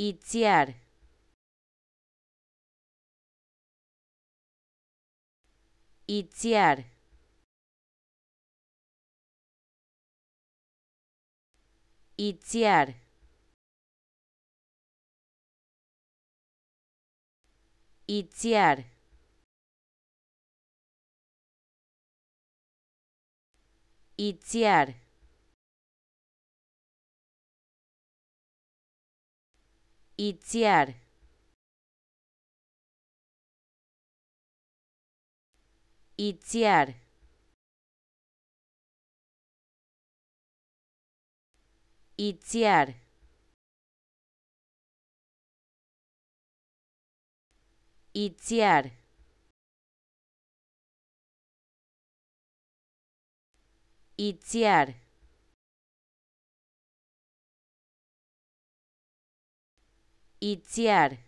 Itziar. Itziar. Itziar. Itziar. Itziar. Itziar. Itziar. Itziar. Itziar. Itziar. Itziar